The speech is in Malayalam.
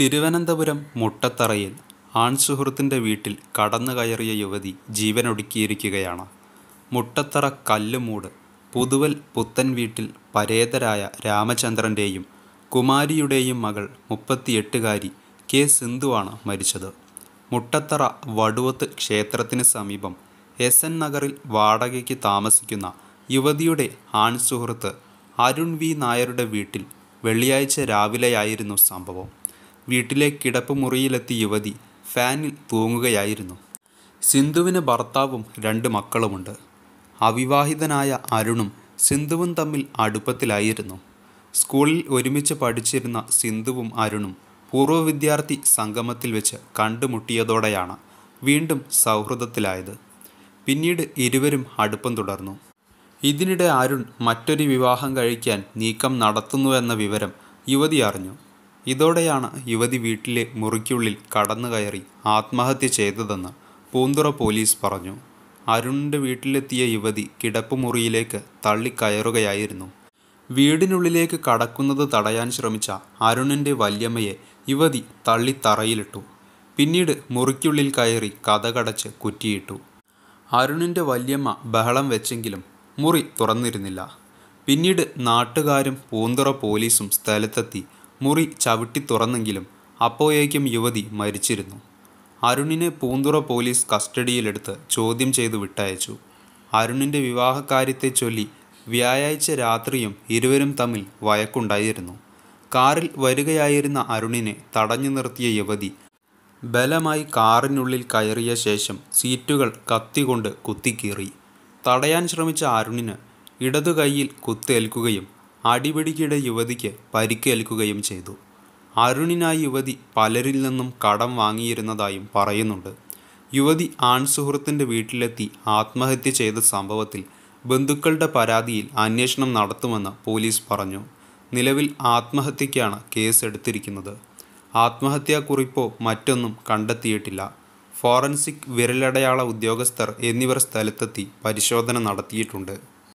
തിരുവനന്തപുരം മുട്ടത്തറയിൽ ആൺസുഹൃത്തിൻ്റെ വീട്ടിൽ കടന്നു കയറിയ യുവതി ജീവനൊടുക്കിയിരിക്കുകയാണ് മുട്ടത്തറ കല്ലുമൂട് പുതുവൽ പുത്തൻ വീട്ടിൽ പരേതരായ രാമചന്ദ്രൻ്റെയും കുമാരിയുടെയും മകൾ മുപ്പത്തിയെട്ടുകാരി കെ സിന്ധുവാണ് മരിച്ചത് മുട്ടത്തറ വടുവത്ത് ക്ഷേത്രത്തിന് സമീപം എസ് എൻ നഗറിൽ വാടകയ്ക്ക് താമസിക്കുന്ന യുവതിയുടെ ആൺസുഹൃത്ത് അരുൺ വി നായരുടെ വീട്ടിൽ വെള്ളിയാഴ്ച രാവിലെയായിരുന്നു സംഭവം വീട്ടിലെ കിടപ്പുമുറിയിലെത്തി യുവതി ഫാനിൽ തൂങ്ങുകയായിരുന്നു സിന്ധുവിന് ഭർത്താവും രണ്ട് മക്കളുമുണ്ട് അവിവാഹിതനായ അരുണും സിന്ധുവും തമ്മിൽ അടുപ്പത്തിലായിരുന്നു സ്കൂളിൽ ഒരുമിച്ച് പഠിച്ചിരുന്ന സിന്ധുവും അരുണും പൂർവ്വ വിദ്യാർത്ഥി സംഗമത്തിൽ വെച്ച് കണ്ടുമുട്ടിയതോടെയാണ് വീണ്ടും സൗഹൃദത്തിലായത് പിന്നീട് ഇരുവരും അടുപ്പം തുടർന്നു ഇതിനിടെ അരുൺ മറ്റൊരു വിവാഹം കഴിക്കാൻ നീക്കം നടത്തുന്നുവെന്ന വിവരം യുവതി അറിഞ്ഞു ഇതോടെയാണ് യുവതി വീട്ടിലെ മുറിക്കുള്ളിൽ കടന്നുകയറി ആത്മഹത്യ ചെയ്തതെന്ന് പൂന്തുറ പോലീസ് പറഞ്ഞു അരുണിൻ്റെ വീട്ടിലെത്തിയ യുവതി കിടപ്പുമുറിയിലേക്ക് തള്ളിക്കയറുകയായിരുന്നു വീടിനുള്ളിലേക്ക് കടക്കുന്നത് തടയാൻ ശ്രമിച്ച അരുണിൻ്റെ വല്യമ്മയെ യുവതി തള്ളി തറയിലിട്ടു പിന്നീട് മുറിക്കുള്ളിൽ കയറി കഥകടച്ച് കുറ്റിയിട്ടു അരുണിൻ്റെ വല്യമ്മ ബഹളം വെച്ചെങ്കിലും മുറി തുറന്നിരുന്നില്ല പിന്നീട് നാട്ടുകാരും പൂന്തുറ പോലീസും സ്ഥലത്തെത്തി മുറി ചവിട്ടി തുറന്നെങ്കിലും അപ്പോയേക്കും യുവതി മരിച്ചിരുന്നു അരുണിനെ പൂന്തുറ പോലീസ് കസ്റ്റഡിയിലെടുത്ത് ചോദ്യം ചെയ്തു വിട്ടയച്ചു അരുണിൻ്റെ വിവാഹകാര്യത്തെ ചൊല്ലി വ്യാഴാഴ്ച രാത്രിയും ഇരുവരും തമ്മിൽ വയക്കുണ്ടായിരുന്നു കാറിൽ വരികയായിരുന്ന അരുണിനെ തടഞ്ഞു നിർത്തിയ യുവതി ബലമായി കാറിനുള്ളിൽ കയറിയ ശേഷം സീറ്റുകൾ കത്തികൊണ്ട് കുത്തിക്കീറി തടയാൻ ശ്രമിച്ച അരുണിന് ഇടതു കൈയിൽ കുത്തേൽക്കുകയും അടിപിടിക്കിടെ യുവതിക്ക് പരിക്കേൽക്കുകയും ചെയ്തു അരുണിനായി യുവതി പലരിൽ നിന്നും കടം വാങ്ങിയിരുന്നതായും പറയുന്നുണ്ട് യുവതി ആൺസുഹൃത്തിൻ്റെ വീട്ടിലെത്തി ആത്മഹത്യ ചെയ്ത സംഭവത്തിൽ ബന്ധുക്കളുടെ പരാതിയിൽ അന്വേഷണം നടത്തുമെന്ന് പോലീസ് പറഞ്ഞു നിലവിൽ ആത്മഹത്യക്കാണ് കേസ് എടുത്തിരിക്കുന്നത് ആത്മഹത്യാക്കുറിപ്പോ മറ്റൊന്നും കണ്ടെത്തിയിട്ടില്ല ഫോറൻസിക് വിരലടയാള ഉദ്യോഗസ്ഥർ എന്നിവർ സ്ഥലത്തെത്തി പരിശോധന നടത്തിയിട്ടുണ്ട്